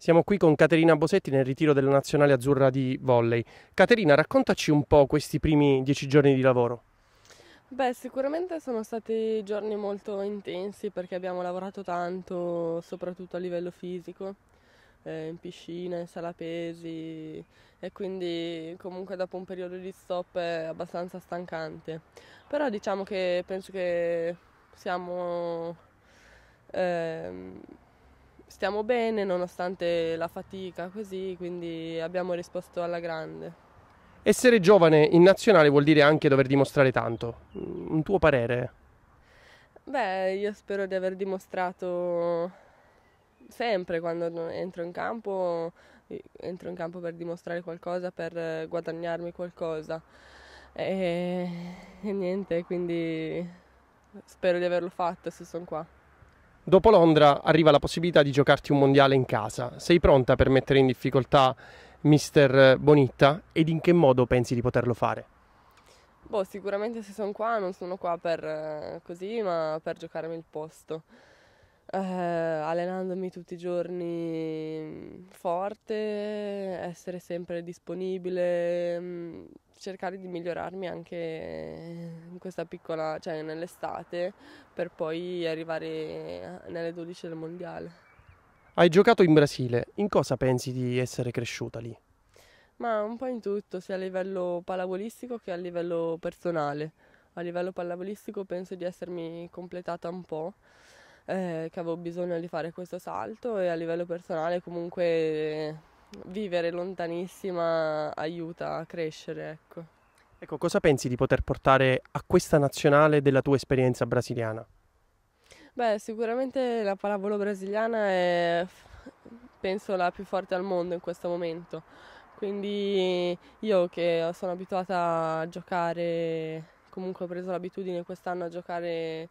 Siamo qui con Caterina Bosetti nel ritiro della Nazionale Azzurra di Volley. Caterina, raccontaci un po' questi primi dieci giorni di lavoro. Beh, sicuramente sono stati giorni molto intensi perché abbiamo lavorato tanto, soprattutto a livello fisico, eh, in piscina, in sala pesi e quindi comunque dopo un periodo di stop è abbastanza stancante. Però diciamo che penso che siamo... Ehm, stiamo bene nonostante la fatica così, quindi abbiamo risposto alla grande. Essere giovane in nazionale vuol dire anche dover dimostrare tanto. Un tuo parere? Beh, io spero di aver dimostrato sempre quando entro in campo, entro in campo per dimostrare qualcosa, per guadagnarmi qualcosa. E, e niente, quindi spero di averlo fatto se sono qua. Dopo Londra arriva la possibilità di giocarti un mondiale in casa. Sei pronta per mettere in difficoltà mister Bonitta ed in che modo pensi di poterlo fare? Boh, sicuramente se sono qua non sono qua per eh, così, ma per giocarmi il posto. Eh, allenandomi tutti i giorni mm, forte, essere sempre disponibile, mm, cercare di migliorarmi anche in questa piccola, cioè nell'estate, per poi arrivare nelle 12 del mondiale. Hai giocato in Brasile, in cosa pensi di essere cresciuta lì? Ma un po' in tutto, sia a livello pallavolistico che a livello personale. A livello pallavolistico penso di essermi completata un po' eh, che avevo bisogno di fare questo salto e a livello personale comunque eh, vivere lontanissima aiuta a crescere, ecco. Ecco, cosa pensi di poter portare a questa nazionale della tua esperienza brasiliana? Beh, sicuramente la pallavolo brasiliana è penso la più forte al mondo in questo momento. Quindi io che sono abituata a giocare, comunque ho preso l'abitudine quest'anno a giocare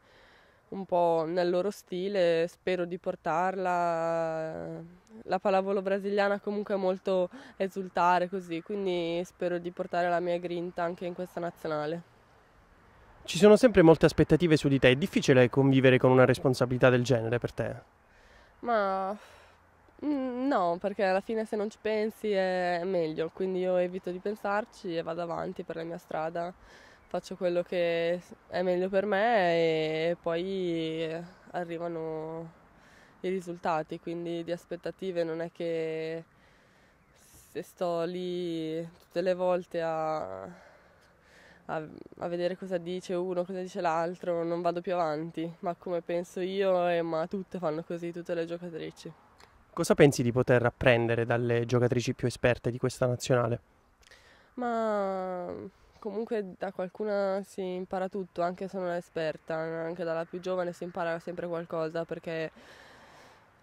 un po' nel loro stile, spero di portarla. La pallavolo brasiliana comunque è molto esultare così, quindi spero di portare la mia grinta anche in questa nazionale. Ci sono sempre molte aspettative su di te, è difficile convivere con una responsabilità del genere per te? Ma mm, no, perché alla fine se non ci pensi è meglio, quindi io evito di pensarci e vado avanti per la mia strada faccio quello che è meglio per me e poi arrivano i risultati, quindi di aspettative non è che se sto lì tutte le volte a, a, a vedere cosa dice uno, cosa dice l'altro, non vado più avanti, ma come penso io e eh, ma tutte fanno così, tutte le giocatrici. Cosa pensi di poter apprendere dalle giocatrici più esperte di questa nazionale? Ma comunque da qualcuna si impara tutto, anche se non è esperta, anche dalla più giovane si impara sempre qualcosa perché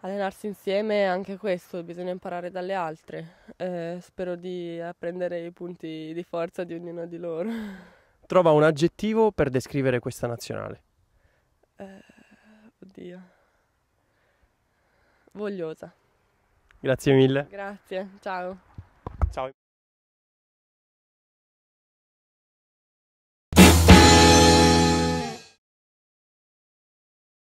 allenarsi insieme è anche questo, bisogna imparare dalle altre. Eh, spero di apprendere i punti di forza di ognuna di loro. Trova un aggettivo per descrivere questa nazionale. Eh, oddio. Vogliosa. Grazie mille. Grazie, ciao.